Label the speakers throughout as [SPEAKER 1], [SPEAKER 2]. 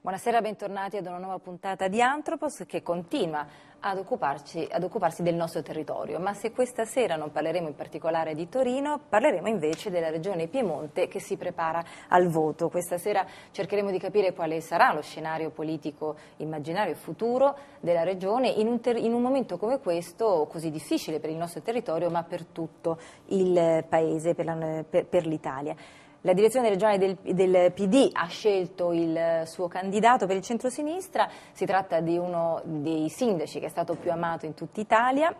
[SPEAKER 1] Buonasera, bentornati ad una nuova puntata di Anthropos che continua ad, ad occuparsi del nostro territorio. Ma se questa sera non parleremo in particolare di Torino, parleremo invece della regione Piemonte che si prepara al voto. Questa sera cercheremo di capire quale sarà lo scenario politico immaginario e futuro della regione in un, in un momento come questo così difficile per il nostro territorio ma per tutto il Paese, per l'Italia. La direzione regionale del, del, PD ha scelto il suo candidato per il centrosinistra, si tratta di uno dei sindaci che è stato più amato in tutta Italia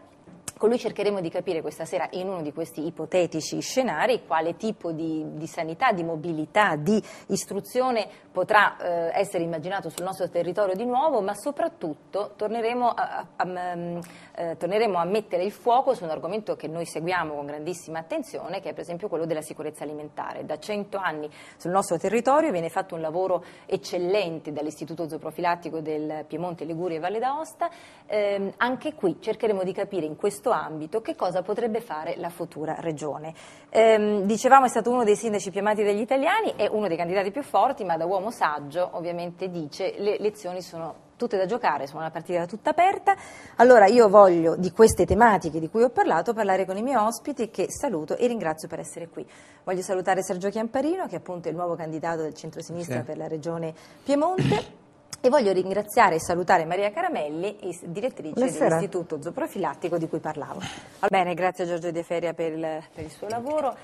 [SPEAKER 1] con ecco, lui cercheremo di capire questa sera, in uno di questi ipotetici scenari, quale tipo di, di sanità, di mobilità, di istruzione potrà eh, essere immaginato sul nostro territorio di nuovo, ma soprattutto torneremo a, a, a, mm, eh, torneremo a, mettere il fuoco su un argomento che noi seguiamo con grandissima attenzione, che è per esempio quello della sicurezza alimentare. Da cento anni sul nostro territorio viene fatto un lavoro eccellente dall'Istituto Zooprofilattico del Piemonte, Liguria e Valle d'Aosta. Eh, anche qui cercheremo di capire in questo questo ambito che cosa potrebbe fare la futura regione. Ehm, dicevamo è stato uno dei sindaci più amati dagli italiani, è uno dei candidati più forti, ma da uomo saggio ovviamente dice le elezioni sono tutte da giocare, sono una partita tutta aperta. Allora io voglio di queste tematiche di cui ho parlato parlare con i miei ospiti che saluto e ringrazio per essere qui. Voglio salutare Sergio Chiamparino che appunto è il nuovo candidato del centro-sinistra sì. per la regione Piemonte. E voglio ringraziare e salutare Maria Caramelli, direttrice Buonasera. dell'Istituto Zooprofilattico di cui parlavo. Bene, grazie a Giorgio De Feria per il, per il suo lavoro.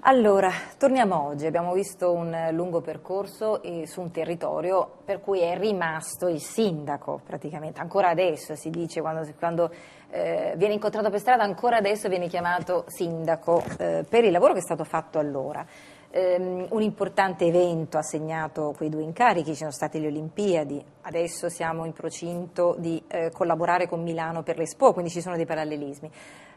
[SPEAKER 1] Allora, torniamo oggi. Abbiamo visto un lungo percorso eh, su un territorio per cui è rimasto il sindaco, praticamente. Ancora adesso si dice, quando, quando eh, viene incontrato per strada, ancora adesso viene chiamato sindaco eh, per il lavoro che è stato fatto allora ehm, un importante evento ha segnato quei due incarichi, ci sono state le Olimpiadi, adesso siamo in procinto di eh, collaborare con Milano per l'Expo, quindi ci sono dei parallelismi.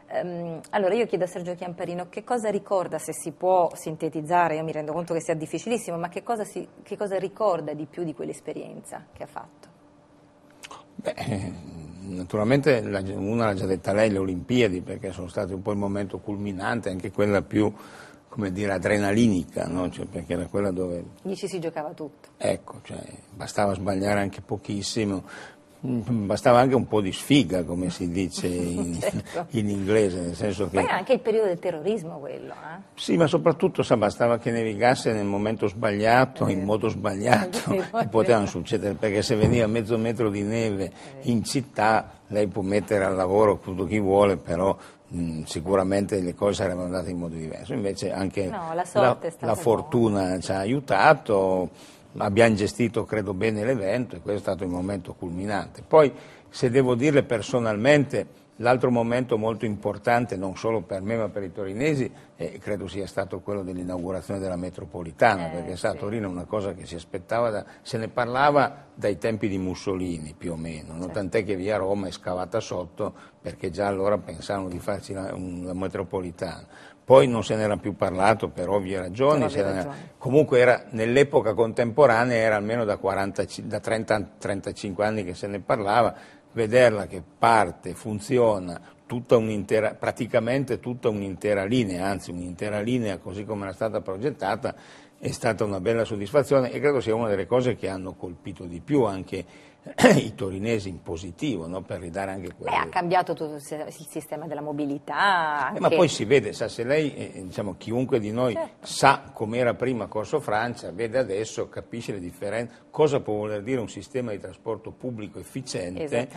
[SPEAKER 1] Ehm, allora io chiedo a Sergio Chiamparino che cosa ricorda, se si può sintetizzare, io mi rendo conto che sia difficilissimo, ma che cosa, si, che cosa ricorda di più di quell'esperienza che ha fatto?
[SPEAKER 2] Beh, naturalmente una l'ha già detta lei, le Olimpiadi, perché sono state un po' il momento culminante, anche quella più come dire, adrenalinica, no? cioè, perché era quella dove...
[SPEAKER 1] Lì ci si giocava tutto.
[SPEAKER 2] Ecco, cioè, bastava sbagliare anche pochissimo, mm, bastava anche un po' di sfiga, come si dice in, certo. in inglese, nel senso che... Ma era
[SPEAKER 1] anche il periodo del terrorismo quello, eh?
[SPEAKER 2] Sì, ma soprattutto sa, bastava che nevigasse nel momento sbagliato, in modo sbagliato, e potevano succedere, perché se veniva mezzo metro di neve in città, lei può mettere al lavoro tutto chi vuole, però Mm, sicuramente le cose sarebbero andate in modo diverso, invece anche no, la, la, la fortuna buona. ci ha aiutato, abbiamo gestito credo bene l'evento e questo è stato il momento culminante. Poi se devo dirle personalmente L'altro momento molto importante, non solo per me ma per i torinesi, eh, credo sia stato quello dell'inaugurazione della metropolitana, eh, perché sa, sì. Torino è una cosa che si aspettava, da, se ne parlava dai tempi di Mussolini più o meno, no? Certo. tant'è che via Roma è scavata sotto perché già allora pensavano di farci la, un, la metropolitana. Poi non se n'era più parlato per ovvie ragioni, ovvie ragioni. comunque era, nell'epoca contemporanea era almeno da, da 30-35 anni che se ne parlava, vederla che parte, funziona, tutta praticamente tutta un'intera linea, anzi un'intera linea così come era stata progettata, è stata una bella soddisfazione e credo sia una delle cose che hanno colpito di più anche i torinesi in positivo no? per ridare anche quello. Eh, ha cambiato
[SPEAKER 1] tutto il sistema della mobilità. Eh, ma poi si
[SPEAKER 2] vede, sa, se lei, eh, eh, diciamo, chiunque di noi certo. sa com'era prima Corso Francia, vede adesso, capisce le differenze, cosa può voler dire un sistema di trasporto pubblico efficiente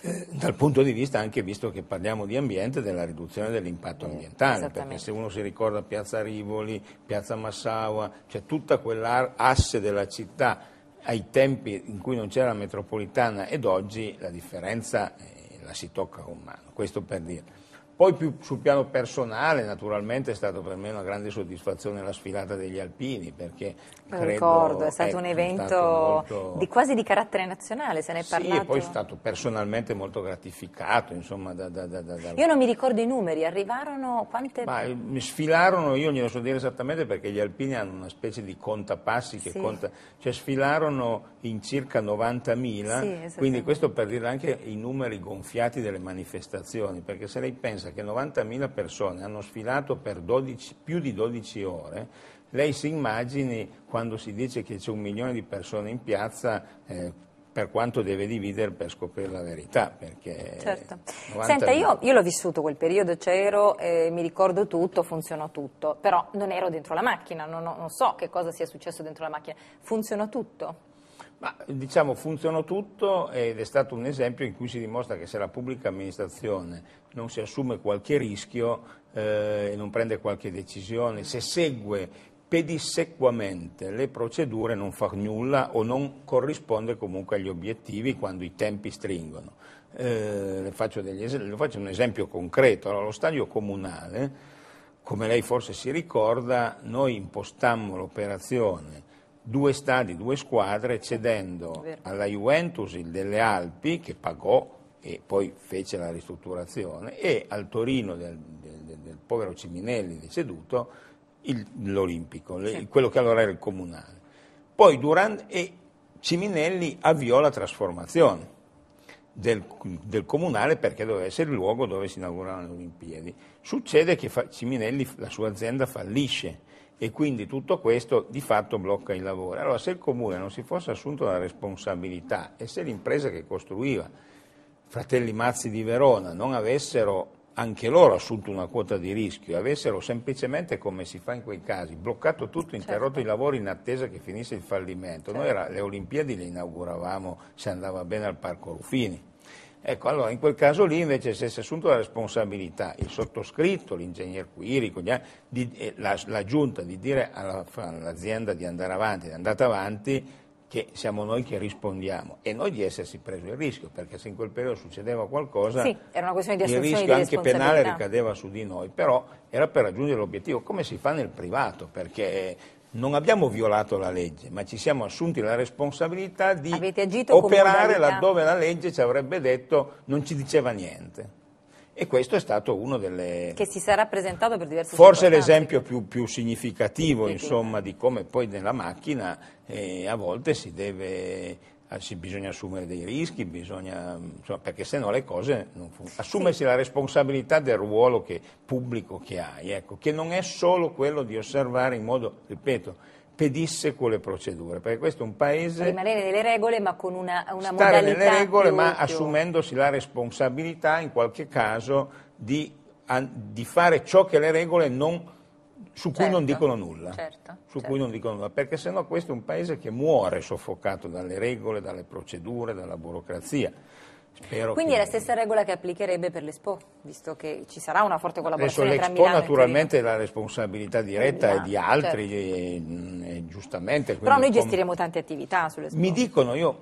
[SPEAKER 2] eh, dal punto di vista anche visto che parliamo di ambiente, della riduzione dell'impatto eh, ambientale, perché se uno si ricorda Piazza Rivoli, Piazza Massaua, cioè tutta quell'asse della città ai tempi in cui non c'era la metropolitana ed oggi la differenza eh, la si tocca con mano, questo per dire. Poi più sul piano personale, naturalmente, è stata per me una grande soddisfazione la sfilata degli alpini, perché Lo credo, ricordo, è stato è un evento stato molto... di,
[SPEAKER 1] quasi di carattere nazionale, se ne è sì, parlato. Sì, e poi è stato
[SPEAKER 2] personalmente molto gratificato, insomma, da, da, da, Io non
[SPEAKER 1] mi ricordo i numeri, arrivarono quante... Ma eh,
[SPEAKER 2] mi sfilarono, io glielo so dire esattamente, perché gli alpini hanno una specie di contapassi che sì. conta... Cioè sfilarono in circa 90.000, sì, quindi questo per dire anche i numeri gonfiati delle manifestazioni, perché se lei pensa pensa che 90.000 persone hanno sfilato per 12, più di 12 ore, lei si immagini quando si dice che c'è un milione di persone in piazza eh, per quanto deve dividere per scoprire la verità. certo. Senta, io,
[SPEAKER 1] io, l'ho vissuto quel periodo, c'ero, eh, mi ricordo tutto, funzionò tutto, però non ero dentro la macchina, non, non so che cosa sia successo dentro la macchina, funzionò tutto?
[SPEAKER 2] Ma diciamo funziona tutto ed è stato un esempio in cui si dimostra che se la pubblica amministrazione non si assume qualche rischio eh, e non prende qualche decisione, se segue pedissequamente le procedure non fa nulla o non corrisponde comunque agli obiettivi quando i tempi stringono. Eh, faccio le faccio un esempio concreto. Allora, lo stadio comunale, come lei forse si ricorda, noi impostammo l'operazione due stadi, due squadre, cedendo alla Juventus il delle Alpi, che pagò e poi fece la ristrutturazione, e al Torino del, del, del, del povero Ciminelli deceduto il, l'Olimpico, sì. quello che allora era il comunale. Poi durante, e Ciminelli avviò la trasformazione del, del, comunale perché doveva essere il luogo dove si inauguravano le Olimpiadi. Succede che fa, Ciminelli, la sua azienda fallisce e quindi tutto questo di fatto blocca il lavoro. Allora se il comune non si fosse assunto la responsabilità e se l'impresa che costruiva Fratelli Mazzi di Verona non avessero anche loro assunto una quota di rischio e avessero semplicemente, come si fa in quei casi, bloccato tutto, certo. interrotto certo. i lavori in attesa che finisse il fallimento. Certo. Noi era, le Olimpiadi le inauguravamo se andava bene al Parco Ruffini Ecco, allora in quel caso lì invece se si è assunto la responsabilità, il sottoscritto, l'ingegner Quirico, eh, di, eh, la, la, giunta di dire alla, all'azienda di andare avanti, di andare avanti, che siamo noi che rispondiamo e noi di essersi preso il rischio, perché se in quel periodo succedeva qualcosa, sì,
[SPEAKER 1] il rischio anche penale ricadeva
[SPEAKER 2] su di noi, però era per raggiungere l'obiettivo, come si fa nel privato, perché non abbiamo violato la legge, ma ci siamo assunti la responsabilità di operare laddove la legge ci avrebbe detto non ci diceva niente. E questo è stato uno delle... Che
[SPEAKER 1] si sarà presentato per diversi Forse l'esempio
[SPEAKER 2] più, più, significativo, sì, sì. di come poi nella macchina eh, a volte si deve eh, sì, bisogna assumere dei rischi, bisogna, insomma, perché sennò le cose non funzionano. Assumersi sì. la responsabilità del ruolo che, pubblico che hai, ecco, che non è solo quello di osservare in modo, ripeto, pedisse con le procedure, perché questo è un paese...
[SPEAKER 1] Rimanere nelle regole ma con una, una stare nelle regole ma più...
[SPEAKER 2] assumendosi la responsabilità in qualche caso di, di fare ciò che le regole non su certo, cui non certo, dicono nulla. Certo, su certo. cui non dicono nulla, perché sennò questo è un paese che muore soffocato dalle regole, dalle procedure, dalla burocrazia. Spero Quindi che... è
[SPEAKER 1] la stessa regola che applicherebbe per l'Expo, visto che ci sarà una forte collaborazione Adesso, tra Milano naturalmente
[SPEAKER 2] e la responsabilità diretta è di esatto, altri, certo. e, e giustamente. Però noi gestiremo
[SPEAKER 1] com... tante attività sull'Expo. Mi
[SPEAKER 2] dicono, io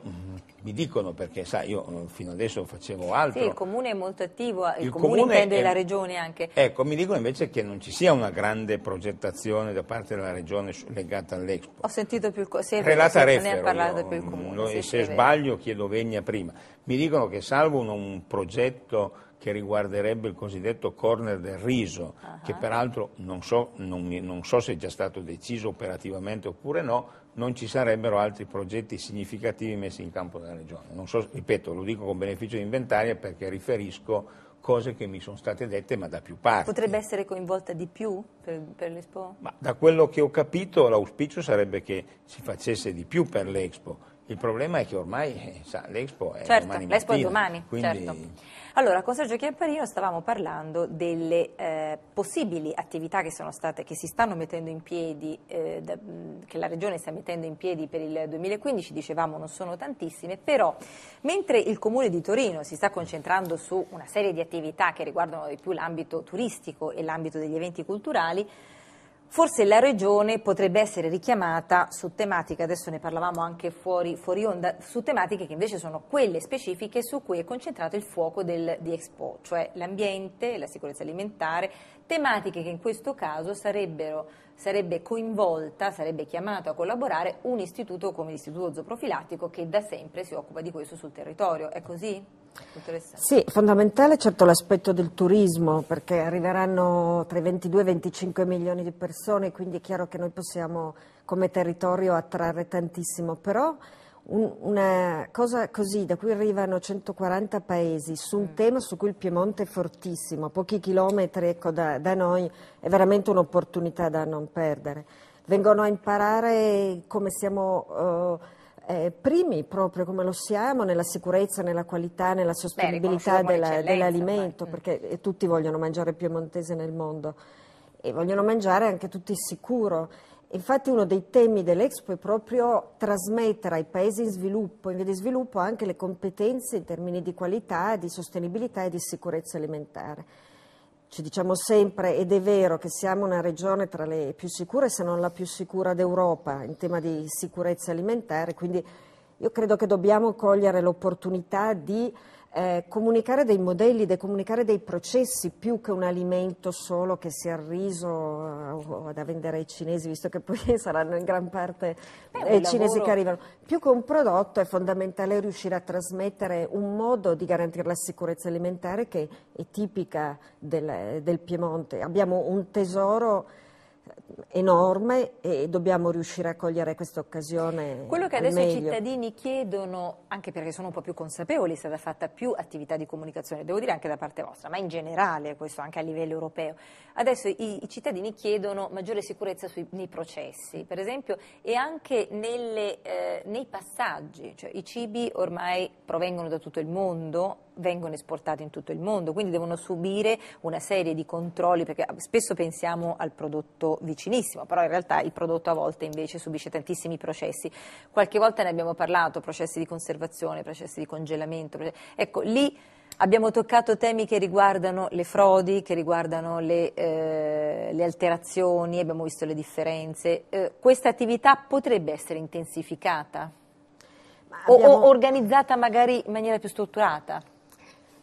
[SPEAKER 2] mi dicono perché sai, io eh, fino adesso facevo altro. Sì, il
[SPEAKER 1] comune è molto attivo, eh, il, il comune, comune intende è, la regione anche.
[SPEAKER 2] Ecco, mi dicono invece che non ci sia una grande progettazione da parte della regione legata all'Expo.
[SPEAKER 1] Ho sentito più se Relata se, Refero, ne ha parlato io, più il mm, comune. Lo, se, se sbaglio
[SPEAKER 2] chiedo vegna prima. Mi dicono che salvo un, un progetto che riguarderebbe il cosiddetto corner del riso, uh-huh. che peraltro non so, non, non so se è già stato deciso operativamente oppure no, non ci sarebbero altri progetti significativi messi in campo dalla Regione. So, ripeto, lo dico con beneficio di inventario perché riferisco cose che mi sono state dette ma da più parti. Potrebbe
[SPEAKER 1] essere coinvolta di più per, per l'Expo? Ma
[SPEAKER 2] da quello che ho capito l'auspicio sarebbe che si facesse di più per l'Expo. Il problema è che ormai eh, sa, l'Expo è certo, domani mattina, L'Expo è domani, quindi... certo.
[SPEAKER 1] Allora, con Sergio Chiamparino stavamo parlando delle eh, possibili attività che, state, che, si stanno mettendo in piedi, eh, da, che la Regione sta mettendo in piedi per il 2015, dicevamo non sono tantissime, però mentre il Comune di Torino si sta concentrando su una serie di attività che riguardano di più l'ambito turistico e l'ambito degli eventi culturali, Forse la regione potrebbe essere richiamata su tematiche, adesso ne parlavamo anche fuori, fuori onda, su tematiche che invece sono quelle specifiche su cui è concentrato il fuoco del, di Expo, cioè l'ambiente, la sicurezza alimentare, tematiche che in questo caso sarebbe coinvolta, sarebbe chiamato a collaborare un istituto come l'Istituto Zooprofilattico che da sempre si occupa di questo sul territorio. È così?
[SPEAKER 3] Sì, fondamentale certo l'aspetto del turismo, perché arriveranno tra i 22 e i 25 milioni di persone, quindi è chiaro che noi possiamo come territorio attrarre tantissimo, però un, una cosa così da cui arrivano 140 paesi su un mm. tema su cui il Piemonte è fortissimo, a pochi chilometri ecco, da, da noi, è veramente un'opportunità da non perdere. Vengono a imparare come siamo... Eh, eh, primi proprio come lo siamo nella sicurezza, nella qualità, nella sostenibilità Beh, della, dell'alimento, perché eh, tutti vogliono mangiare piemontese nel mondo e vogliono mangiare anche tutti sicuro. Infatti uno dei temi dell'Expo è proprio trasmettere ai paesi in sviluppo, in via di sviluppo, anche le competenze in termini di qualità, di sostenibilità e di sicurezza alimentare ci diciamo sempre, ed è vero, che siamo una regione tra le più sicure, se non la più sicura d'Europa in tema di sicurezza alimentare, quindi io credo che dobbiamo cogliere l'opportunità di eh, comunicare dei modelli, de comunicare dei processi più che un alimento solo che sia il riso eh, o da vendere ai cinesi, visto che poi saranno in gran parte eh, i cinesi lavoro. che arrivano. Più che un prodotto è fondamentale riuscire a trasmettere un modo di garantire la sicurezza alimentare che è tipica del, del Piemonte. Abbiamo un tesoro enorme e dobbiamo riuscire a cogliere questa occasione. Quello che adesso meglio. i cittadini
[SPEAKER 1] chiedono, anche perché sono un po' più consapevoli, è stata fatta più attività di comunicazione, devo dire anche da parte vostra, ma in generale, questo anche a livello europeo. Adesso i, i cittadini chiedono maggiore sicurezza sui, nei processi, per esempio, e anche nelle, eh, nei passaggi, cioè, i cibi ormai provengono da tutto il mondo, vengono esportate in tutto il mondo, quindi devono subire una serie di controlli, perché spesso pensiamo al prodotto vicinissimo, però in realtà il prodotto a volte invece subisce tantissimi processi. Qualche volta ne abbiamo parlato, processi di conservazione, processi di congelamento, ecco lì abbiamo toccato temi che riguardano le frodi, che riguardano le, eh, le alterazioni, abbiamo visto le differenze. Eh, questa attività potrebbe essere intensificata? Abbiamo... o organizzata magari in maniera più strutturata?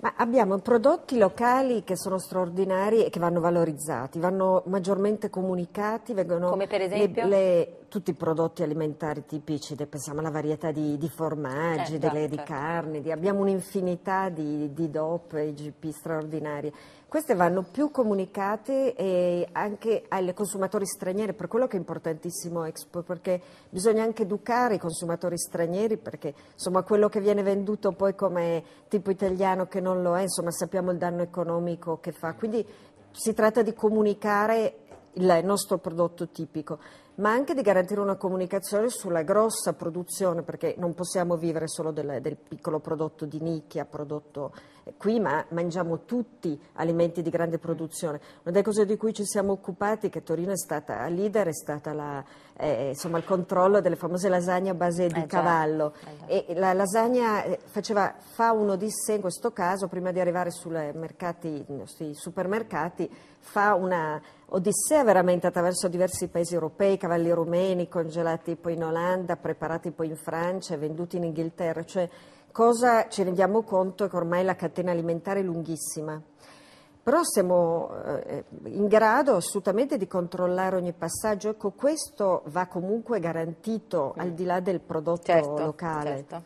[SPEAKER 3] Ma abbiamo prodotti locali che sono straordinari e che vanno valorizzati, vanno maggiormente comunicati, vengono Come per esempio? Le, le tutti i prodotti alimentari tipici, pensiamo alla varietà di, di formaggi, eh, delle, certo. di certo. carne, di, abbiamo un'infinità di, di DOP e IGP straordinarie. Queste vanno più comunicate anche ai consumatori stranieri, per quello che è importantissimo Expo, perché bisogna anche educare i consumatori stranieri, perché insomma, quello che viene venduto poi come tipo italiano che non lo è, insomma, sappiamo il danno economico che fa. Quindi si tratta di comunicare il nostro prodotto tipico ma anche di garantire una comunicazione sulla grossa produzione, perché non possiamo vivere solo del, del piccolo prodotto di nicchia, prodotto eh, qui, ma mangiamo tutti alimenti di grande produzione. Una delle cose di cui ci siamo occupati, che Torino è stata leader, è stata la, eh, insomma, il controllo delle famose lasagne a base di eh cavallo. Eh e la lasagna eh, faceva, fa un'odissea in questo caso, prima di arrivare sui mercati, sui supermercati, fa una odissea veramente attraverso diversi paesi europei, cavalli rumeni congelati poi in Olanda, preparati poi in Francia e venduti in Inghilterra, cioè cosa ci rendiamo conto che ormai la catena alimentare è lunghissima. Però siamo eh, in grado assolutamente di controllare ogni passaggio, ecco questo va comunque garantito mm. al di là del prodotto certo, locale. Certo.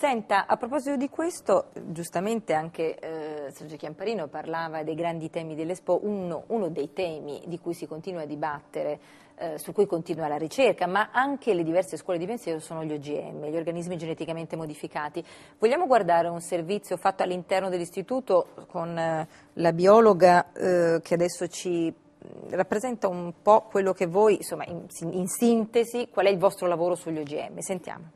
[SPEAKER 1] Senta, a proposito di questo, giustamente anche eh, Sergio Chiamparino parlava dei grandi temi dell'Expo, uno, uno dei temi di cui si continua a dibattere, eh, su cui continua la ricerca, ma anche le diverse scuole di pensiero sono gli OGM, gli organismi geneticamente modificati. Vogliamo guardare un servizio fatto all'interno dell'istituto con eh, la biologa eh, che adesso ci mm, rappresenta un po' quello che voi,
[SPEAKER 4] insomma, in, in sintesi, qual è il vostro lavoro
[SPEAKER 1] sugli OGM? Sentiamo.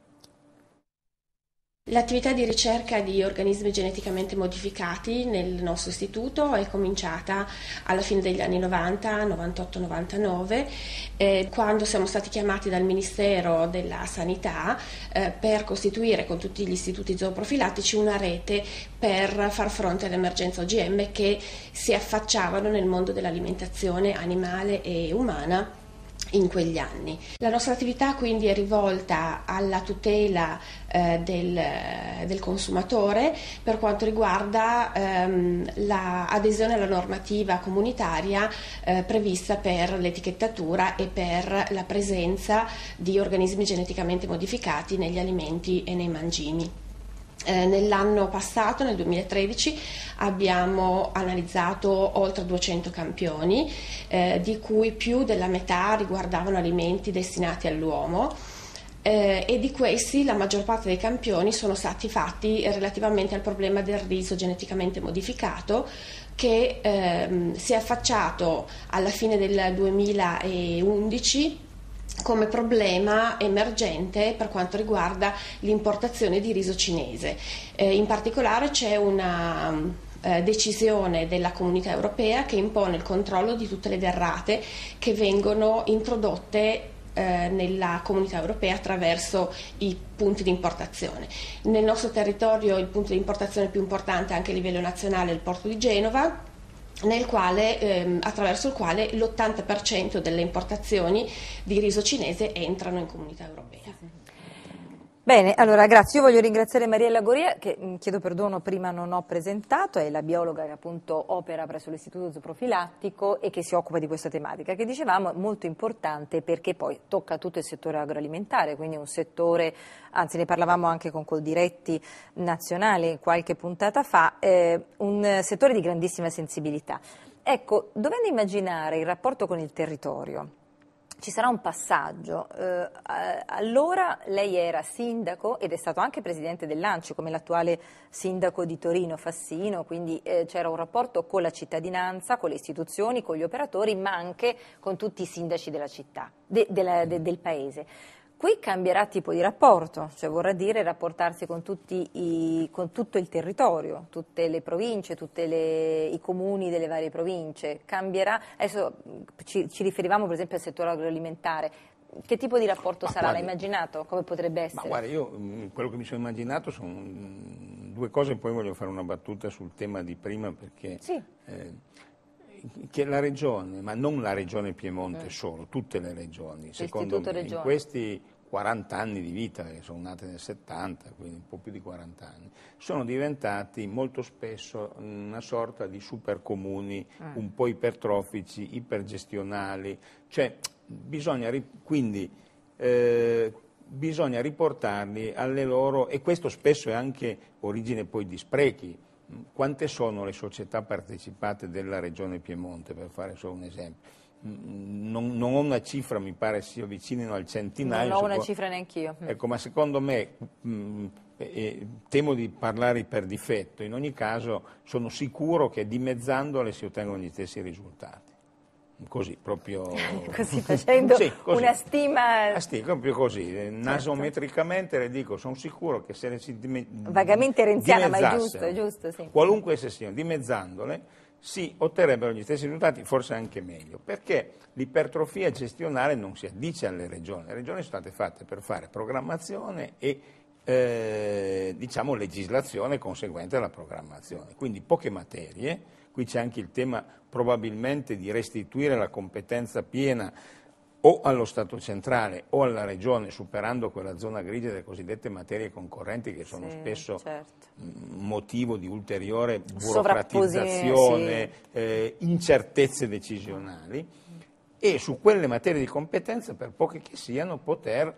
[SPEAKER 4] L'attività di ricerca di organismi geneticamente modificati nel nostro istituto è cominciata alla fine degli anni 90, 98-99, eh, quando siamo stati chiamati dal Ministero della Sanità eh, per costituire con tutti gli istituti zooprofilattici una rete per far fronte all'emergenza OGM che si affacciavano nel mondo dell'alimentazione animale e umana in quegli anni. La nostra attività quindi è rivolta alla tutela eh, del, del, consumatore per quanto riguarda ehm, l'adesione alla normativa comunitaria eh, prevista per l'etichettatura e per la presenza di organismi geneticamente modificati negli alimenti e nei mangimi. Eh, nell'anno passato, nel 2013, abbiamo analizzato oltre 200 campioni, eh, di cui più della metà riguardavano alimenti destinati all'uomo. Eh, e di questi la maggior parte dei campioni sono stati fatti relativamente al problema del riso geneticamente modificato che ehm, si è affacciato alla fine del 2011 come problema emergente per quanto riguarda l'importazione di riso cinese. Eh, in particolare c'è una eh, decisione della comunità europea che impone il controllo di tutte le derrate che vengono introdotte eh, nella comunità europea attraverso i punti di importazione. Nel nostro territorio il punto di importazione più importante anche a livello nazionale è il porto di Genova nel quale, ehm, attraverso il quale l'80% delle importazioni di riso cinese entrano in comunità europea. Bene, allora
[SPEAKER 1] grazie. Io voglio ringraziare Mariella Goria, che mm, chiedo perdono prima non ho presentato, è la biologa che appunto opera presso l'Istituto Zooprofilattico e che si occupa di questa tematica, che dicevamo è molto importante perché poi tocca tutto il settore agroalimentare, quindi è un settore anzi ne parlavamo anche con Coldiretti nazionale qualche puntata fa, eh, un settore di grandissima sensibilità. Ecco, dovendo immaginare il rapporto con il territorio, ci sarà un passaggio. Eh, allora lei era sindaco ed è stato anche presidente dell'Anci, come l'attuale sindaco di Torino Fassino, quindi eh, c'era un rapporto con la cittadinanza, con le istituzioni, con gli operatori, ma anche con tutti i sindaci della città, de, de la, de, del paese qui cambierà tipo di rapporto, cioè vorrà dire rapportarsi con, i, con tutto il territorio, tutte le province, tutti i comuni delle varie province. Cambierà, adesso ci, ci riferivamo per esempio al settore agroalimentare, che tipo di rapporto ma sarà? Guarda, L'hai immaginato? Come potrebbe essere? Ma guarda,
[SPEAKER 2] io quello che mi sono immaginato sono due cose e poi voglio fare una battuta sul tema di prima perché sì. eh, che la regione, ma non la regione Piemonte mm. solo, tutte le regioni, secondo me, regione. in questi 40 anni di vita, sono nate nel 70, quindi un po' più di 40 anni, sono diventati molto spesso una sorta di supercomuni, ah. un po' ipertrofici, ipergestionali, cioè bisogna quindi eh, bisogna riportarli alle loro, e questo spesso è anche origine poi di sprechi, quante sono le società partecipate della Regione Piemonte, per fare solo un esempio? non, non, ho una cifra, mi pare si avvicinino al centinaio. Non ho una
[SPEAKER 1] cifra neanch'io. Mm. Ecco,
[SPEAKER 2] ma secondo me, mh, mm, eh, temo di parlare per difetto, in ogni caso sono sicuro che dimezzandole si ottengono gli stessi risultati. Così, proprio... così facendo sì, così. una stima... Asti, proprio così, certo. nasometricamente le dico, sono sicuro che se le si dime... Vagamente renziana, ma è giusto, è giusto, sì. Qualunque esse siano, dimezzandole si otterrebbero gli stessi risultati, forse anche meglio, perché l'ipertrofia gestionale non si addice alle regioni, le regioni sono state fatte per fare programmazione e eh, diciamo legislazione conseguente alla programmazione, quindi poche materie, qui c'è anche il tema probabilmente di restituire la competenza piena o allo Stato centrale o alla Regione, superando quella zona grigia delle cosiddette materie concorrenti che sono sì, spesso certo. motivo di ulteriore burocratizzazione, sì. eh, incertezze decisionali, e su quelle materie di competenza, per poche che siano, poter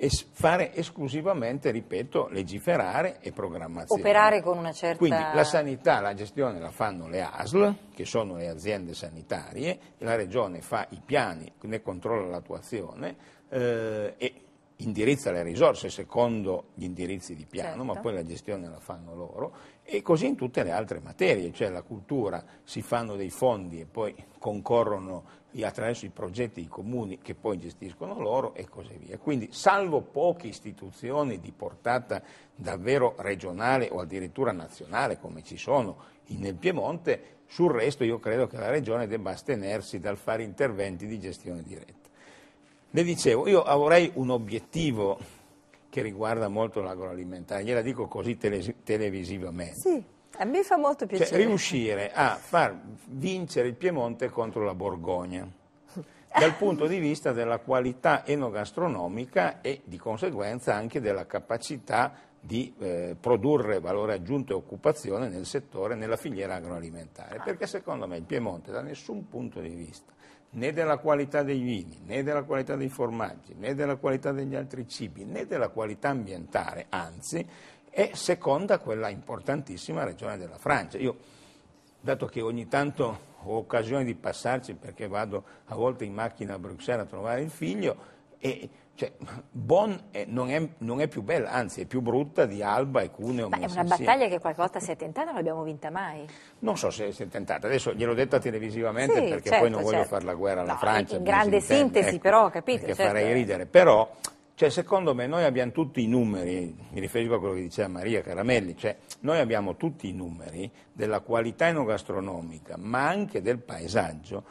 [SPEAKER 2] es- fare esclusivamente, ripeto, legiferare e programmazione. Operare
[SPEAKER 1] con una certa... Quindi la
[SPEAKER 2] sanità, la gestione la fanno le ASL, che sono le aziende sanitarie, la Regione fa i piani, ne controlla l'attuazione eh, e indirizza le risorse secondo gli indirizzi di piano, certo. ma poi la gestione la fanno loro, e così in tutte le altre materie, cioè la cultura si fanno dei fondi e poi concorrono attraverso i progetti i comuni che poi gestiscono loro e così via. Quindi salvo poche istituzioni di portata davvero regionale o addirittura nazionale come ci sono nel Piemonte, sul resto io credo che la Regione debba astenersi dal fare interventi di gestione diretta. Le dicevo, io avrei un obiettivo che riguarda molto l'agroalimentare, gliela dico così tele televisivamente.
[SPEAKER 1] Sì, a me fa molto cioè, piacere. Cioè,
[SPEAKER 2] riuscire a far vincere il Piemonte contro la Borgogna dal punto di vista della qualità enogastronomica e di conseguenza anche della capacità di eh, produrre valore aggiunto e occupazione nel settore, nella filiera agroalimentare, ah. perché secondo me il Piemonte da nessun punto di vista né della qualità dei vini, né della qualità dei formaggi, né della qualità degli altri cibi, né della qualità ambientale, anzi è seconda quella importantissima regione della Francia. Io, dato che ogni tanto ho occasione di passarci perché vado a volte in macchina a Bruxelles a trovare il figlio e cioè, Bonn è, non, è, non, è, più bella, anzi è più brutta di Alba e Cuneo. Ma è una battaglia insieme.
[SPEAKER 1] che qualche volta si è tentata, non l'abbiamo vinta mai.
[SPEAKER 2] Non so se si è tentata, adesso gliel'ho detta televisivamente sì, perché certo, poi non certo. voglio fare la guerra alla no, Francia. In grande sintesi intende. Ecco,
[SPEAKER 1] però, capito? Che certo. farei
[SPEAKER 2] ridere, però cioè, secondo me noi abbiamo tutti i numeri, mi riferisco a quello che diceva Maria Caramelli, cioè noi abbiamo tutti i numeri della qualità enogastronomica, ma anche del paesaggio,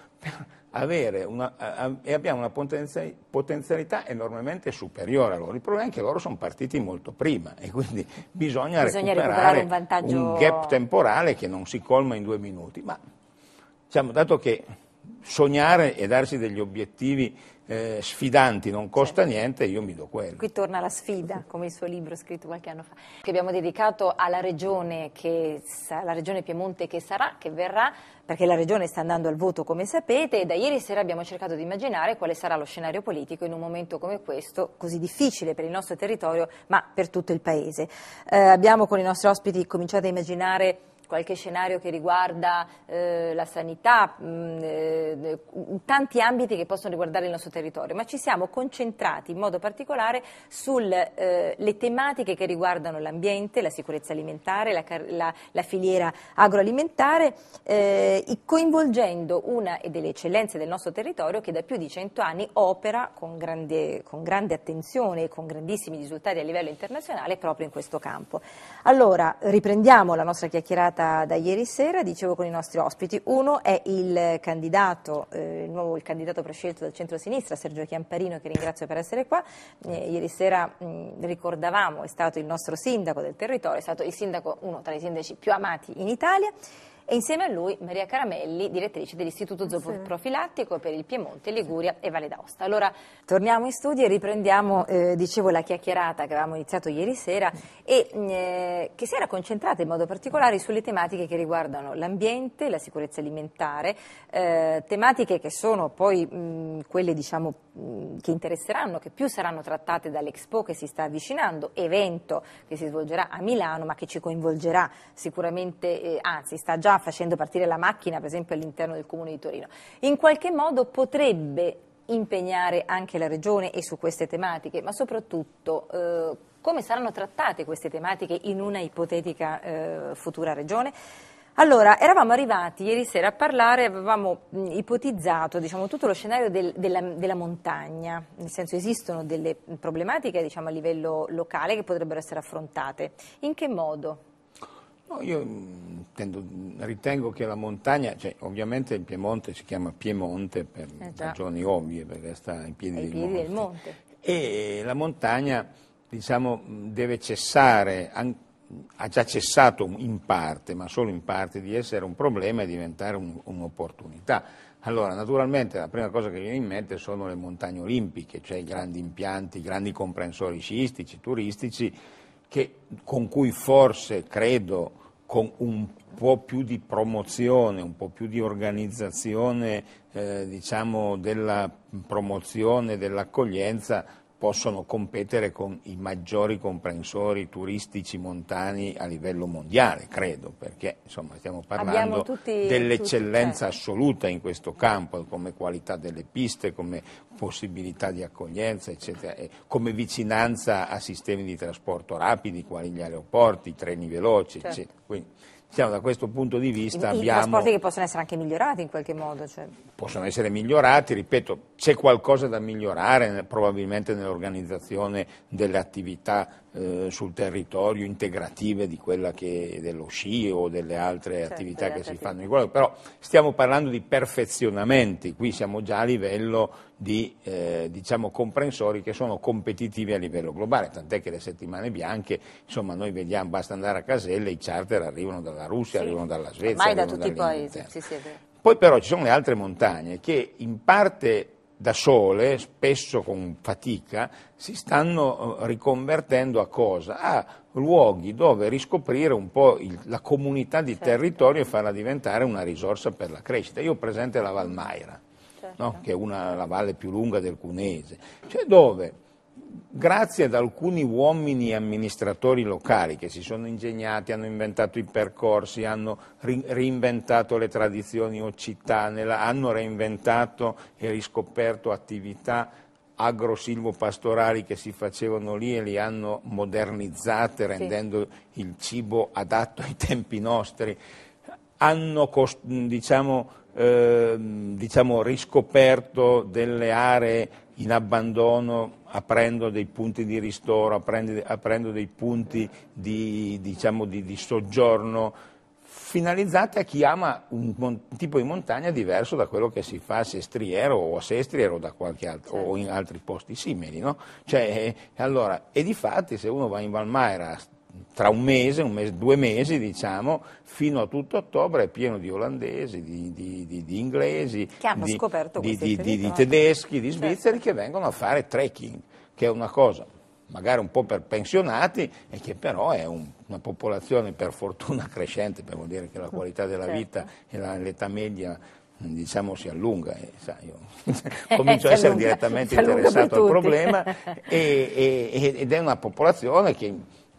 [SPEAKER 2] una, a, e abbiamo una potenzialità enormemente superiore a loro. Il problema è che loro sono partiti molto prima e quindi bisogna, bisogna recuperare, recuperare un, vantaggio... un gap temporale che non si colma in due minuti. Ma diciamo, dato che sognare e darsi degli obiettivi eh, sfidanti non costa certo. niente, io mi do quello.
[SPEAKER 1] Qui torna la sfida, come il suo libro scritto qualche anno fa, che abbiamo dedicato alla regione, che, alla regione Piemonte che sarà, che verrà, perché la regione sta andando al voto come sapete e da ieri sera abbiamo cercato di immaginare quale sarà lo scenario politico in un momento come questo, così difficile per il nostro territorio ma per tutto il Paese. Eh, abbiamo con i nostri ospiti cominciato a immaginare qualche scenario che riguarda eh, la sanità, mh, mm, eh, eh, tanti ambiti che possono riguardare il nostro territorio, ma ci siamo concentrati in modo particolare sulle eh, tematiche che riguardano l'ambiente, la sicurezza alimentare, la, la, la filiera agroalimentare, eh, coinvolgendo una delle eccellenze del nostro territorio che da più di cento anni opera con grande, con grande attenzione e con grandissimi risultati a livello internazionale proprio in questo campo. Allora, riprendiamo la nostra chiacchierata puntata da ieri sera, dicevo con i nostri ospiti. Uno è il candidato, eh, il nuovo il candidato prescelto dal centro-sinistra, Sergio Chiamparino, che ringrazio per essere qua. Eh, ieri sera mh, mm, ricordavamo, è stato il nostro sindaco del territorio, è stato sindaco, uno tra i sindaci più amati in Italia e insieme a lui Maria Caramelli, direttrice dell'Istituto Zooprofilattico per il Piemonte, Liguria e Valle d'Aosta. Allora torniamo in studio e riprendiamo, eh, dicevo, la chiacchierata che avevamo iniziato ieri sera e mm, eh, che si era concentrata in modo particolare sulle tematiche che riguardano l'ambiente, la sicurezza alimentare, eh, tematiche che sono poi mh, mm, quelle diciamo, mh, mm, che interesseranno, che più saranno trattate dall'Expo che si sta avvicinando, evento che si svolgerà a Milano ma che ci coinvolgerà sicuramente, eh, anzi sta già facendo partire la macchina, per esempio all'interno del Comune di Torino, in qualche modo potrebbe impegnare anche la Regione e su queste tematiche, ma soprattutto eh, come saranno trattate queste tematiche in una ipotetica eh, futura Regione? Allora, eravamo arrivati ieri sera a parlare, avevamo ipotizzato diciamo, tutto lo scenario del, della, della, montagna, nel senso esistono delle problematiche diciamo, a livello locale che potrebbero essere affrontate. In che modo?
[SPEAKER 2] No, io mm, intendo, ritengo che la montagna, cioè, ovviamente il Piemonte si chiama Piemonte per eh ragioni ovvie, perché sta in piedi, ai piedi del, monte. E la montagna, diciamo, deve cessare, ha già cessato in parte, ma solo in parte, di essere un problema e diventare un, un'opportunità. Allora, naturalmente la prima cosa che viene in mente sono le montagne olimpiche, cioè i grandi impianti, i grandi comprensori sciistici, turistici, che, con cui forse credo con un po' più di promozione, un po' più di organizzazione eh, diciamo, della promozione, dell'accoglienza, possono competere con i maggiori comprensori turistici montani a livello mondiale, credo, perché insomma, stiamo parlando dell'eccellenza eh. assoluta in questo campo, come qualità delle piste, come possibilità di accoglienza, eccetera, come vicinanza a sistemi di trasporto rapidi, quali gli aeroporti, i treni veloci, certo. eccetera. Quindi, Diciamo, da questo punto di vista I, abbiamo... I trasporti che
[SPEAKER 1] possono essere anche migliorati in qualche modo. Cioè...
[SPEAKER 2] Possono essere migliorati, ripeto, c'è qualcosa da migliorare probabilmente nell'organizzazione delle attività eh, sul territorio integrative di quella che è dello sci o delle altre certo, attività che si attività. fanno. Però stiamo parlando di perfezionamenti, qui siamo già a livello di eh, diciamo, comprensori che sono competitivi a livello globale, tant'è che le settimane bianche, insomma, noi vediamo, basta andare a caselle, i charter arrivano dalla Russia, sì. arrivano dalla Svezia, Ormai da tutti i
[SPEAKER 1] paesi. Sì, sì,
[SPEAKER 2] Poi però ci sono le altre montagne che in parte da sole, spesso con fatica, si stanno eh, riconvertendo a cosa? A luoghi dove riscoprire un po' il, la comunità di certo. territorio e farla diventare una risorsa per la crescita. Io ho presente la Valmaira no? che è una, la valle più lunga del Cunese, cioè dove grazie ad alcuni uomini amministratori locali che si sono ingegnati, hanno inventato i percorsi, hanno ri- reinventato le tradizioni occitane, hanno reinventato e riscoperto attività agrosilvopastorali che si facevano lì e li hanno modernizzate rendendo sì. il cibo adatto ai tempi nostri, hanno diciamo, Ehm, diciamo, riscoperto delle aree in abbandono aprendo dei punti di ristoro, aprendo, aprendo dei punti di, diciamo, di, di, soggiorno finalizzati a chi ama un, un tipo di montagna diverso da quello che si fa a Sestriero o a Sestriero o, altro, o certo. in altri posti simili. No? Cioè, eh, allora, e di fatti se uno va in Valmaira tra un mese, un mese, due mesi diciamo, fino a tutto ottobre è pieno di olandesi, di, di, di, di inglesi, di, tedeschi, di certo. svizzeri certo. che vengono a fare trekking, che è una cosa magari un po' per pensionati e che però è un, una popolazione per fortuna crescente, per vuol dire che la qualità della certo. vita e l'età media diciamo si allunga, eh, sa, io
[SPEAKER 4] comincio a essere allunga, direttamente interessato al problema
[SPEAKER 2] e, e, ed è una popolazione che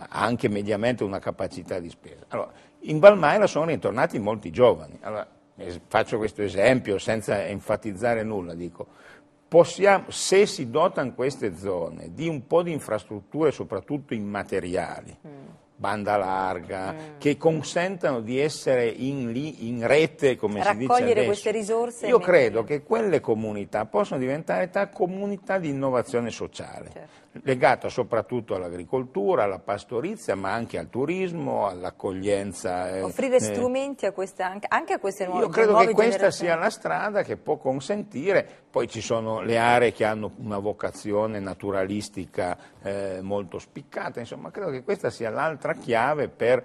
[SPEAKER 2] anche mediamente una capacità di spesa. Allora, in Valmaira sono ritornati molti giovani. Allora, eh, faccio questo esempio senza enfatizzare nulla, dico, possiamo, se si dotano queste zone di un po' di infrastrutture, soprattutto immateriali, mm. banda larga, mm. che consentano di essere in, li, in rete, come Raccogliere si dice Raccogliere queste risorse. Io credo che quelle comunità possano diventare comunità di innovazione sociale. Certo legata soprattutto all'agricoltura, alla pastorizia, ma anche al turismo, all'accoglienza. Eh, Offrire eh, strumenti
[SPEAKER 1] a questa, anche a queste
[SPEAKER 2] nuove Io credo che questa sia la strada che può consentire, poi ci sono le aree che hanno una vocazione naturalistica eh, molto spiccata, insomma credo che questa sia l'altra chiave per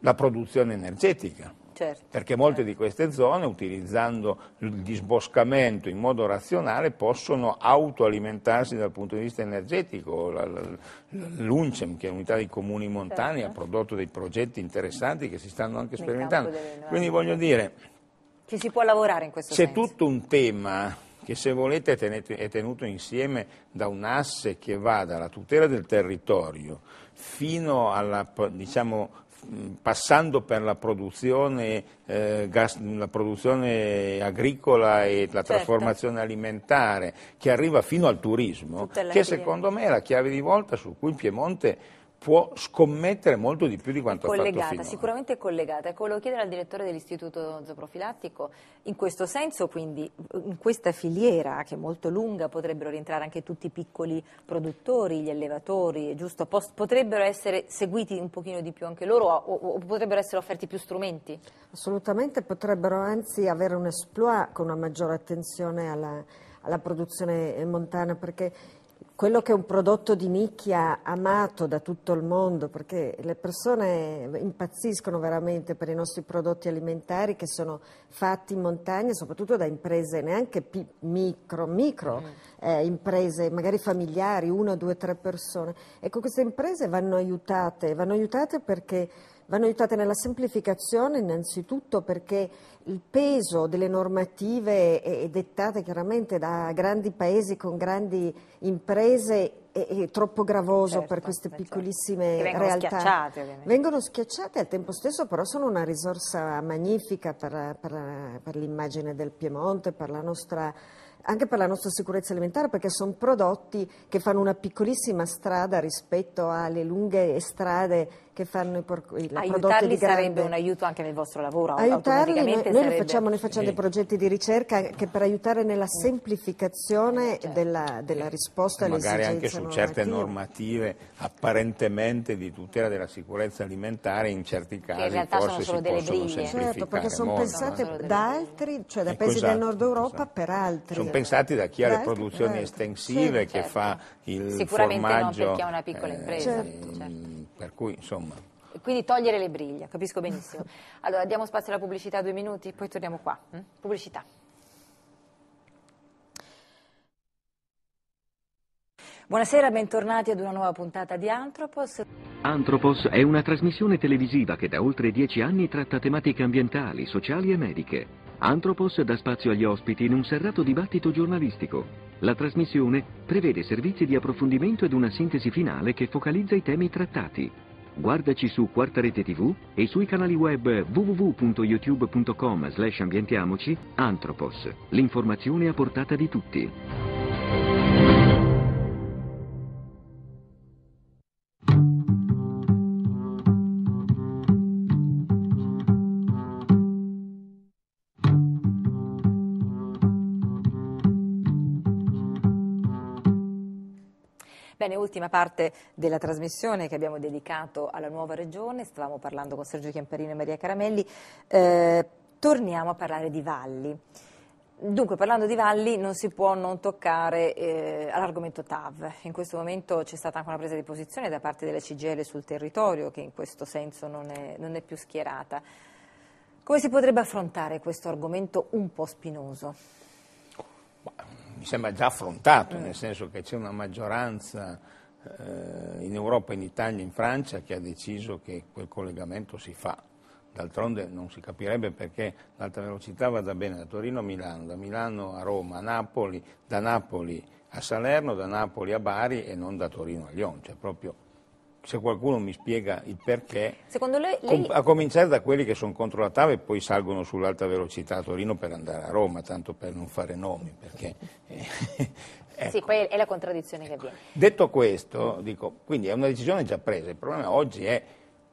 [SPEAKER 2] la produzione energetica certo, perché molte certo. di queste zone, utilizzando il disboscamento in modo razionale, possono autoalimentarsi dal punto di vista energetico. L'UNCEM, che è un'unità dei comuni montani, certo. ha prodotto dei progetti interessanti che si stanno anche sperimentando. Quindi voglio dire...
[SPEAKER 1] Ci si può lavorare in questo c'è senso.
[SPEAKER 2] C'è tutto un tema che se volete è tenuto insieme da un asse che va dalla tutela del territorio fino alla diciamo, passando per la produzione, eh, gas, la produzione, agricola e la certo. trasformazione alimentare, che arriva fino al turismo, che secondo me è la chiave di volta su cui il Piemonte può scommettere molto di più di quanto è ha fatto finora.
[SPEAKER 1] Sicuramente è collegata, ecco, volevo chiedere al direttore dell'Istituto Zooprofilattico, in questo senso quindi, in questa filiera che è molto lunga potrebbero rientrare anche tutti i piccoli produttori, gli allevatori, giusto? Potrebbero essere seguiti un pochino di più anche loro o, o potrebbero essere offerti più strumenti?
[SPEAKER 3] Assolutamente, potrebbero anzi avere un esploit con una maggiore attenzione alla, alla produzione montana perché quello che è un prodotto di nicchia amato da tutto il mondo, perché le persone impazziscono veramente per i nostri prodotti alimentari che sono fatti in montagna, soprattutto da imprese neanche micro, micro mm. eh, imprese, magari familiari, una, due, tre persone. Ecco, queste imprese vanno aiutate, vanno aiutate perché Vanno aiutate nella semplificazione innanzitutto perché il peso delle normative è dettate chiaramente da grandi paesi con grandi imprese è, è troppo gravoso certo, per queste eh, certo. piccolissime certo. vengono realtà. Schiacciate, vengono schiacciate al tempo stesso però sono una risorsa magnifica per, per, per l'immagine del Piemonte, per la nostra anche per la nostra sicurezza alimentare perché sono prodotti che fanno una piccolissima strada rispetto alle lunghe strade che fanno i por- la Aiutarli sarebbe un aiuto anche nel vostro lavoro? Aiutarli, noi, noi, sarebbe... facciamo, noi facciamo sì. dei progetti di ricerca che per aiutare nella mm. semplificazione certo. della, della, risposta alle esigenze Magari anche su normative. certe
[SPEAKER 2] normative apparentemente di tutela della sicurezza alimentare in certi casi in forse certo, sono si possono briglie. Certo, perché sono molto, pensate no?
[SPEAKER 3] da altri, cioè da paesi esatto, del nord Europa esatto. per altri. Sono pensati
[SPEAKER 2] da chi ha da le produzioni estensive sì, che certo. fa certo il Sicuramente formaggio... no, perché è una piccola eh, impresa. Eh, certo. certo. Mm, per cui, insomma...
[SPEAKER 1] Quindi togliere le briglie, capisco benissimo. Allora, diamo spazio alla pubblicità due minuti, poi torniamo qua. Mm? Pubblicità. Buonasera, bentornati ad una nuova puntata di Antropos.
[SPEAKER 2] Antropos
[SPEAKER 3] è una trasmissione televisiva che da oltre dieci anni tratta tematiche ambientali, sociali e mediche. Antropos dà spazio agli ospiti in un serrato dibattito giornalistico. La trasmissione prevede servizi di approfondimento ed una sintesi finale che focalizza i temi trattati. Guardaci su Quarta Rete TV e sui canali web www.youtube.com slash ambientiamoci Antropos. L'informazione a portata di tutti.
[SPEAKER 1] nell'ultima parte della trasmissione che abbiamo dedicato alla nuova regione, stavamo parlando con Sergio Chiamperino e Maria Caramelli, eh, torniamo a parlare di valli. Dunque, parlando di valli, non si può non toccare eh, l'argomento TAV. In questo momento c'è stata anche una presa di posizione da parte della CGL sul territorio, che in questo senso non è, non è più schierata. Come si potrebbe affrontare questo argomento un po' spinoso?
[SPEAKER 2] mi sembra già affrontato, mm. nel senso che c'è una maggioranza eh, in Europa, in Italia, in Francia, che ha deciso che quel collegamento si fa. D'altronde non si capirebbe perché l'alta velocità vada bene da Torino a Milano, da Milano a Roma, a Napoli, da Napoli a Salerno, da Napoli a Bari e non da Torino a Lione, cioè proprio se qualcuno mi spiega il perché,
[SPEAKER 1] lei, lei... a
[SPEAKER 2] cominciare da quelli che sono contro la TAV e poi salgono sull'alta velocità a Torino per andare a Roma, tanto per non fare nomi. Perché, eh, ecco. Sì,
[SPEAKER 1] poi è la contraddizione ecco. che avviene.
[SPEAKER 2] Ecco, detto questo, dico, quindi è una decisione già presa, il problema oggi è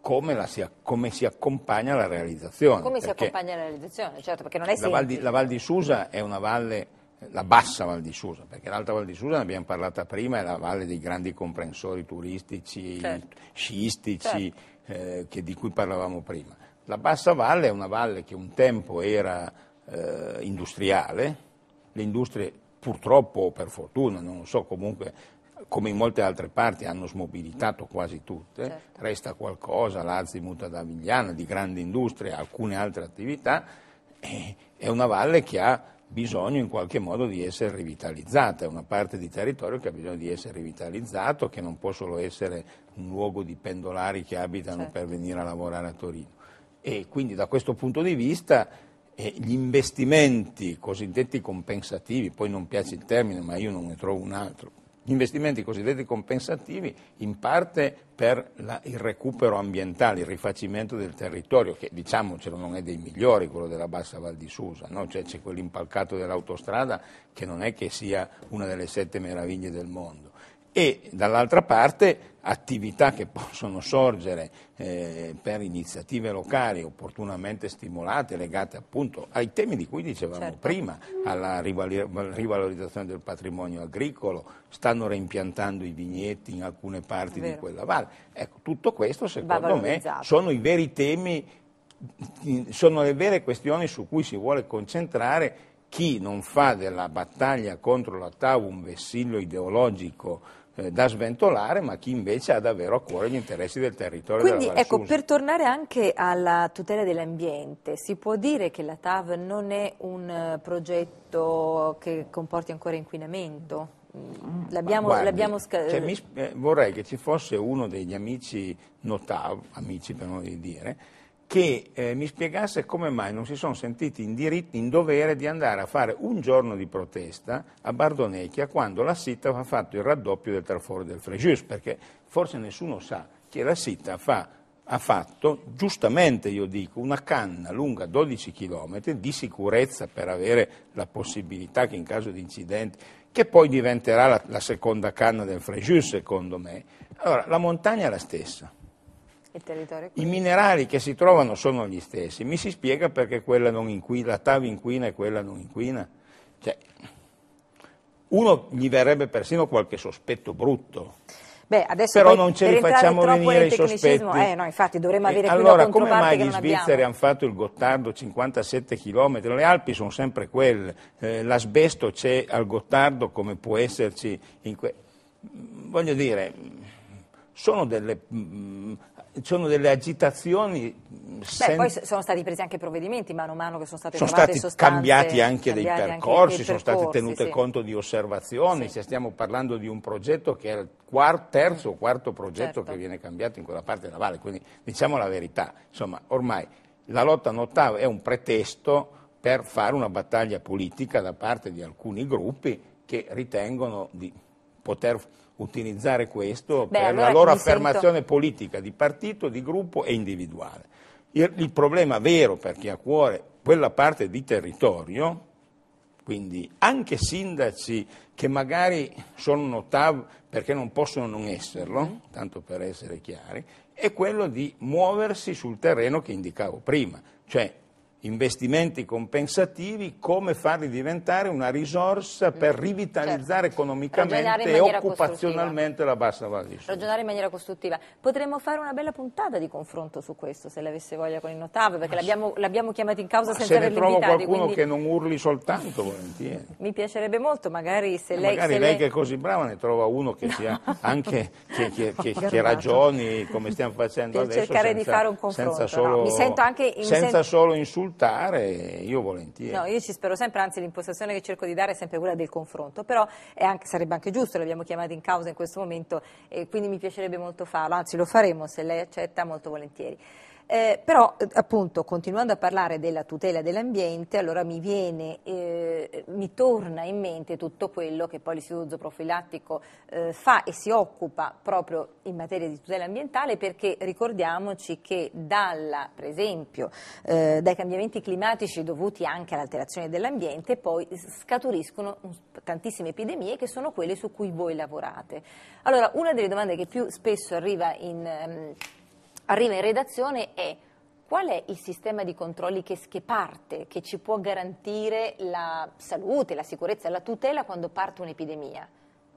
[SPEAKER 2] come si, come, si, accompagna la realizzazione. Come si accompagna
[SPEAKER 1] la realizzazione, certo, perché non è semplice. La Val di, la Val
[SPEAKER 2] di Susa è una valle la bassa Val di Susa, perché l'alta Val di Susa ne abbiamo parlato prima, è la valle dei grandi comprensori turistici, certo. sciistici, certo. Eh, di cui parlavamo prima. La bassa valle è una valle che un tempo era eh, industriale, le industrie purtroppo o per fortuna, non lo so, comunque come in molte altre parti hanno smobilitato quasi tutte, certo. resta qualcosa, l'Azimut ad Avigliana, di grande industria, alcune altre attività, è una valle che ha bisogno in qualche modo di essere rivitalizzata, è una parte di territorio che ha bisogno di essere rivitalizzato, che non può solo essere un luogo di pendolari che abitano certo. per venire a lavorare a Torino. E quindi da questo punto di vista eh, gli investimenti cosiddetti compensativi, poi non piace il termine, ma io non ne trovo un altro, gli investimenti cosiddetti compensativi in parte per la, il recupero ambientale, il rifacimento del territorio, che diciamocelo non è dei migliori quello della bassa Val di Susa, no? cioè, c'è quell'impalcato dell'autostrada che non è che sia una delle sette meraviglie del mondo e dall'altra parte attività che possono sorgere eh, per iniziative locali opportunamente stimolate, legate appunto ai temi di cui dicevamo certo. prima, alla rivalorizzazione del patrimonio agricolo, stanno reimpiantando i vigneti in alcune parti di quella valle. Ecco, tutto questo secondo me sono i veri temi, sono le vere questioni su cui si vuole concentrare chi non fa della battaglia contro la TAV un vessillo ideologico eh, da sventolare, ma chi invece ha davvero a cuore gli interessi del territorio Quindi, della ecco, per
[SPEAKER 1] tornare anche alla tutela dell'ambiente, si può dire che la TAV non è un eh, progetto che comporti ancora inquinamento?
[SPEAKER 2] Mm, guardi, cioè, eh, vorrei che ci fosse uno degli amici Notav, amici per modo di dire, che eh, mi spiegasse come mai non si sono sentiti in, diritto, in dovere di andare a fare un giorno di protesta a Bardonecchia quando la SITA ha fatto il raddoppio del traforo del Frejus, perché forse nessuno sa che la SITA fa, ha fatto, giustamente io dico, una canna lunga 12 km di sicurezza per avere la possibilità che in caso di incidenti, che poi diventerà la, la seconda canna del Frejus secondo me. Allora, la montagna è la stessa i minerali che si trovano sono gli stessi, mi si spiega perché quella non inquina, la TAV inquina e quella non inquina? Cioè, uno gli verrebbe persino qualche sospetto brutto.
[SPEAKER 1] Beh, Però non ce li facciamo venire i sospetti. Eh, no, infatti dovremmo eh, avere eh, Allora, come mai gli svizzeri hanno
[SPEAKER 2] fatto il Gottardo 57 km? Le Alpi sono sempre quelle, eh, l'asbesto c'è al Gottardo come può esserci in que... Voglio dire, sono delle mm, sono delle agitazioni. Beh, sen... poi
[SPEAKER 1] sono stati presi anche provvedimenti mano a mano che sono state sono trovate stati cambiati anche cambiati dei percorsi, anche sono state tenute sì.
[SPEAKER 2] conto di osservazioni, sì. cioè stiamo parlando di un progetto che è il quarto, terzo o quarto progetto certo. che viene cambiato in quella parte navale, quindi diciamo la verità, insomma ormai la lotta nottava è un pretesto per fare una battaglia politica da parte di alcuni gruppi che ritengono di poter utilizzare questo Beh, per allora la loro affermazione sento... politica di partito, di gruppo e individuale. Il, il problema vero per chi ha a cuore quella parte di territorio, quindi anche sindaci che magari sono notab perché non possono non esserlo, tanto per essere chiari, è quello di muoversi sul terreno che indicavo prima, cioè investimenti compensativi, come farli diventare una risorsa mm. per rivitalizzare certo. economicamente e occupazionalmente la bassa valigia.
[SPEAKER 1] Ragionare in maniera costruttiva. Potremmo fare una bella puntata di confronto su questo, se l'avesse voglia con il notario, perché l'abbiamo, chiamato in causa ma senza averlo invitato. Se ne trovo qualcuno quindi... che
[SPEAKER 2] non urli soltanto, volentieri.
[SPEAKER 1] Mi piacerebbe molto, magari se eh, lei... Magari se lei, che
[SPEAKER 2] è così brava ne trova uno che no. anche, che, che, che, che, ragioni come stiamo facendo per adesso. cercare senza, di fare un confronto. Senza solo, no. mi sento anche... In, senza mi solo insulti ascoltare, io volentieri. No,
[SPEAKER 1] io ci spero sempre, anzi l'impostazione che cerco di dare è sempre quella del confronto, però anche, sarebbe anche giusto, l'abbiamo chiamata in causa in questo momento e quindi mi piacerebbe molto farlo, anzi lo faremo se lei accetta molto volentieri. Eh, però eh, appunto continuando a parlare della tutela dell'ambiente, allora mi viene, eh, mi torna in mente tutto quello che poi l'Istituto Zooprofilattico eh, fa e si occupa proprio in materia di tutela ambientale perché ricordiamoci che dalla, per esempio, eh, dai cambiamenti climatici dovuti anche all'alterazione dell'ambiente poi scaturiscono tantissime epidemie che sono quelle su cui voi lavorate. Allora, una delle domande che più spesso arriva in... Um, arriva in redazione è qual è il sistema di controlli che, che parte, che ci può garantire la salute, la sicurezza, la tutela quando parte un'epidemia?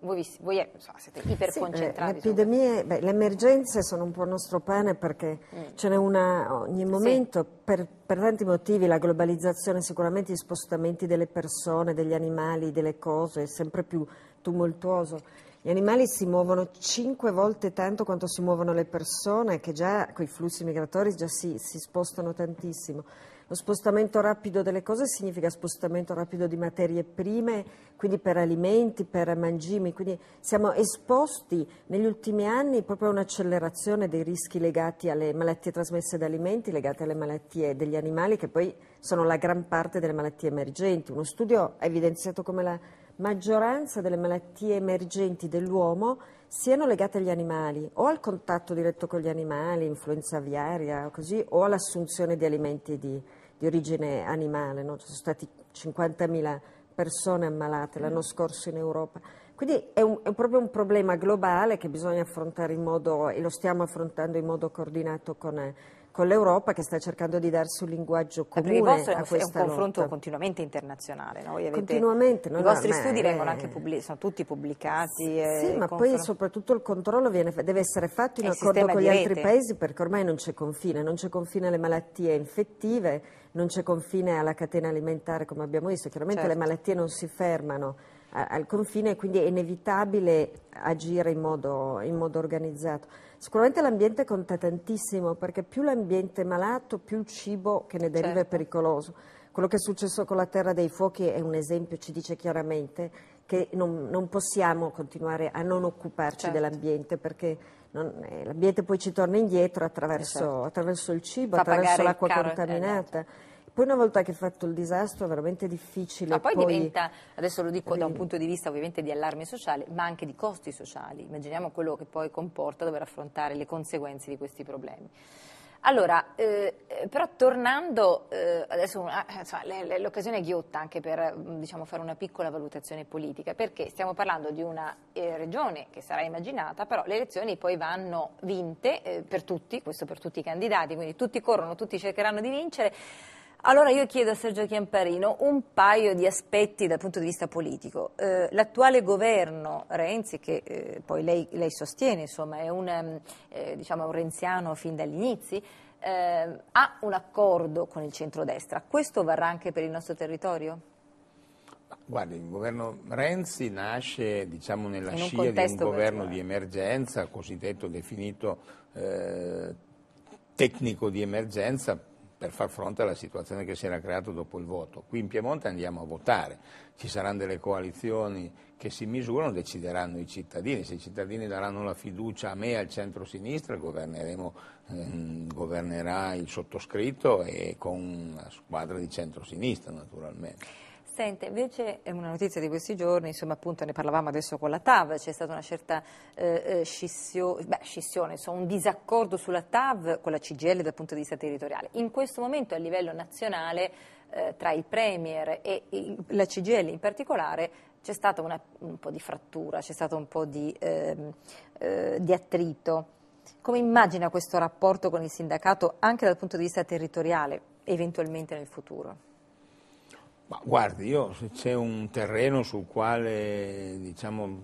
[SPEAKER 1] voi, voi eh, so, siete iperconcentrati.
[SPEAKER 3] Sì, beh, le, beh, le emergenze sono un po' il nostro pane perché mm. ce n'è una ogni momento. Sì. Per, per, tanti motivi, la globalizzazione, sicuramente gli spostamenti delle persone, degli animali, delle cose, è sempre più tumultuoso. Gli animali si muovono cinque volte tanto quanto si muovono le persone, che già con i flussi migratori già si, si spostano tantissimo. Lo spostamento rapido delle cose significa spostamento rapido di materie prime, quindi per alimenti, per mangimi, quindi siamo esposti negli ultimi anni proprio a un'accelerazione dei rischi legati alle malattie trasmesse da alimenti, legate alle malattie degli animali che poi sono la gran parte delle malattie emergenti. Uno studio ha evidenziato come la maggioranza delle malattie emergenti dell'uomo siano legate agli animali o al contatto diretto con gli animali, influenza aviaria così, o all'assunzione di alimenti di, di origine animale. No? Ci sono stati 50.000 persone ammalate l'anno mm. scorso in Europa. Quindi è, un, è, proprio un problema globale che bisogna affrontare in modo, e lo stiamo affrontando in modo coordinato con con l'Europa che sta cercando di darsi un linguaggio comune il vostro a questa è un confronto lotta.
[SPEAKER 1] continuamente internazionale, no? avete, continuamente, no, i vostri no, studi vengono eh. anche pubblic- sono tutti pubblicati.
[SPEAKER 3] Sì, eh, sì ma controllo. poi soprattutto il controllo viene, deve essere fatto in accordo con gli rete. altri paesi perché ormai non c'è confine, non c'è confine alle malattie infettive, non c'è confine alla catena alimentare come abbiamo visto, chiaramente certo. le malattie non si fermano al confine, quindi è inevitabile agire in modo, in modo organizzato. Sicuramente l'ambiente conta tantissimo, perché più l'ambiente è malato, più il cibo che ne deriva certo. è pericoloso. Quello che è successo con la Terra dei Fuochi è un esempio, ci dice chiaramente che non, non possiamo continuare a non occuparci certo. dell'ambiente, perché non, eh, l'ambiente poi ci torna indietro attraverso, certo. attraverso il cibo, Fa attraverso l'acqua contaminata. Poi una volta che è fatto il disastro è veramente difficile. Ma poi, poi diventa,
[SPEAKER 1] adesso lo dico da un punto di vista ovviamente di allarme sociale, ma anche di costi sociali. Immaginiamo quello che poi comporta dover affrontare le conseguenze di questi problemi. Allora, eh, eh però tornando, eh, adesso una, ah, insomma, l'occasione è ghiotta anche per mm, diciamo, fare una piccola valutazione politica, perché stiamo parlando di una eh, regione che sarà immaginata, però le elezioni poi vanno vinte eh, per tutti, questo per tutti i candidati, quindi tutti corrono, tutti cercheranno di vincere. Allora io chiedo a Sergio Chiamparino un paio di aspetti dal punto di vista politico. Eh, l'attuale governo Renzi, che eh, poi lei, lei, sostiene, insomma, è un, ehm, eh, diciamo, un renziano fin dagli inizi, eh, ha un accordo con il centrodestra. Questo varrà anche per il nostro territorio?
[SPEAKER 2] Guardi, il governo Renzi nasce diciamo, nella scia di un governo di emergenza, cosiddetto definito eh, tecnico di emergenza, per far fronte alla situazione che si era creata dopo il voto. Qui in Piemonte andiamo a votare, ci saranno delle coalizioni che si misurano, decideranno i cittadini, se i cittadini daranno la fiducia a me al centro-sinistra governeremo, ehm, governerà il sottoscritto e con la squadra di centro-sinistra naturalmente.
[SPEAKER 1] Sente, invece è una notizia di questi giorni, insomma appunto ne parlavamo adesso con la TAV, c'è stata una certa eh, eh scissio, beh, scissione, insomma, un disaccordo sulla TAV con la CGL dal punto di vista territoriale. In questo momento a livello nazionale eh, tra il Premier e il, la CGL in particolare c'è stata una, un po' di frattura, c'è stato un po' di, ehm, eh, di attrito. Come immagina questo rapporto con il sindacato anche dal punto di vista territoriale, eventualmente nel futuro?
[SPEAKER 2] Ma guardi, io se c'è un terreno sul quale diciamo,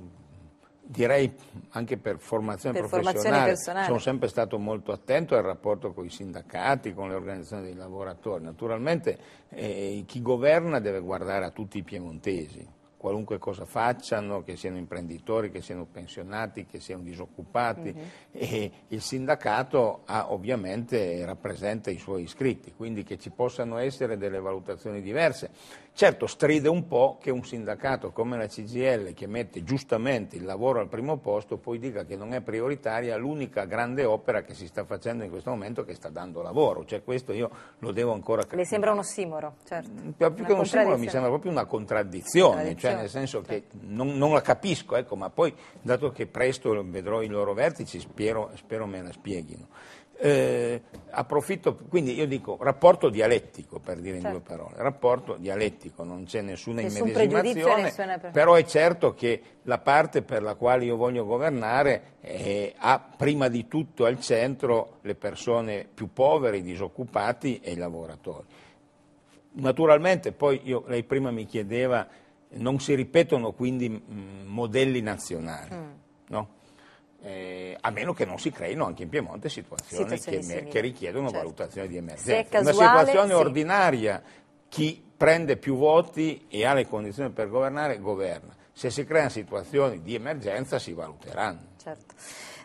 [SPEAKER 2] direi anche per formazione per professionale, personale. sono sempre stato molto attento al rapporto con i sindacati, con le organizzazioni dei lavoratori. Naturalmente eh, chi governa deve guardare a tutti i piemontesi, qualunque cosa facciano, che siano imprenditori, che siano pensionati, che siano disoccupati uh-huh. il sindacato ha, ovviamente rappresenta i suoi iscritti, quindi che ci possano essere delle valutazioni diverse. Certo stride un po' che un sindacato come la CGL che mette giustamente il lavoro al primo posto poi dica che non è prioritaria l'unica grande opera che si sta facendo in questo momento che sta dando lavoro, cioè questo io lo devo ancora capire. Le
[SPEAKER 1] sembra un ossimoro, certo.
[SPEAKER 2] Più, mm, più che un ossimoro mi sembra proprio una contraddizione, cioè cioè, cioè nel senso che certo. non, non la capisco, ecco, ma poi dato che presto vedrò i loro vertici, spero, spero me la spieghino. Eh, approfitto, quindi io dico rapporto dialettico per dire certo. in due certo. parole, rapporto dialettico, non c'è nessuna Nessun immedesimazione, però è certo che la parte per la quale io voglio governare eh, ha prima di tutto al centro le persone più povere, i disoccupati e i lavoratori. Naturalmente poi io, lei prima mi chiedeva non si ripetono quindi mm, modelli nazionali, mm. no? eh, a meno che non si creino anche in Piemonte situazioni, situazioni che, che, richiedono certo. valutazione di emergenza. Casuale, Una situazione sì. ordinaria, chi prende più voti e ha le condizioni per governare, governa se si creano situazioni di emergenza si valuteranno.
[SPEAKER 1] Certo.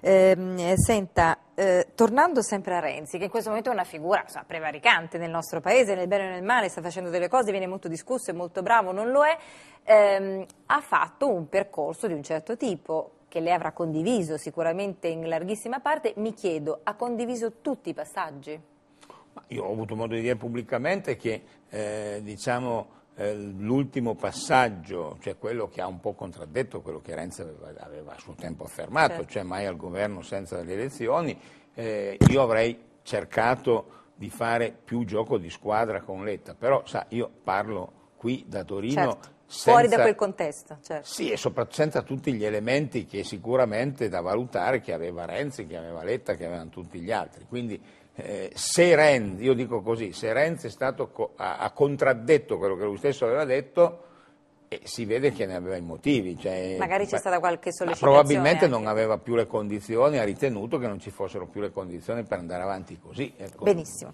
[SPEAKER 1] Ehm, eh, senta, eh, tornando sempre a Renzi, che in questo momento è una figura so, prevaricante nel nostro paese, nel bene e nel male, sta facendo delle cose, viene molto discusso, è molto bravo, non lo è, ehm, ha fatto un percorso di un certo tipo che lei avrà condiviso sicuramente in larghissima parte, mi chiedo, ha condiviso tutti i passaggi?
[SPEAKER 2] Io ho avuto modo di dire pubblicamente che eh, diciamo, eh, l'ultimo passaggio, cioè quello che ha un po' contraddetto quello che Renzi aveva, aveva a suo tempo affermato, certo. cioè mai al governo senza le elezioni, eh, io avrei cercato di fare più gioco di squadra con Letta, però sa, io parlo qui da Torino certo. Senza, fuori da quel
[SPEAKER 1] contesto. Certo. Sì, e
[SPEAKER 2] soprattutto senza tutti gli elementi che sicuramente da valutare che aveva Renzi, che aveva Letta, che avevano tutti gli altri. Quindi eh, se Renzi, io dico così, se Renzi co- ha, ha, contraddetto quello che lui stesso aveva detto, eh, si vede che ne aveva i motivi. Cioè, Magari c'è beh, stata
[SPEAKER 1] qualche sollecitazione. probabilmente anche.
[SPEAKER 2] non aveva più le condizioni, ha ritenuto che non ci fossero più le condizioni per andare avanti così. Ecco. Benissimo.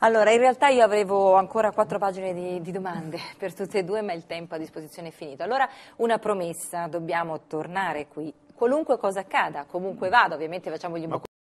[SPEAKER 1] Allora, in realtà io avevo ancora quattro pagine di, di, domande per tutte e due, ma il tempo a disposizione è finito. Allora, una promessa, dobbiamo tornare qui. Qualunque cosa accada, comunque vada, ovviamente facciamogli un po'.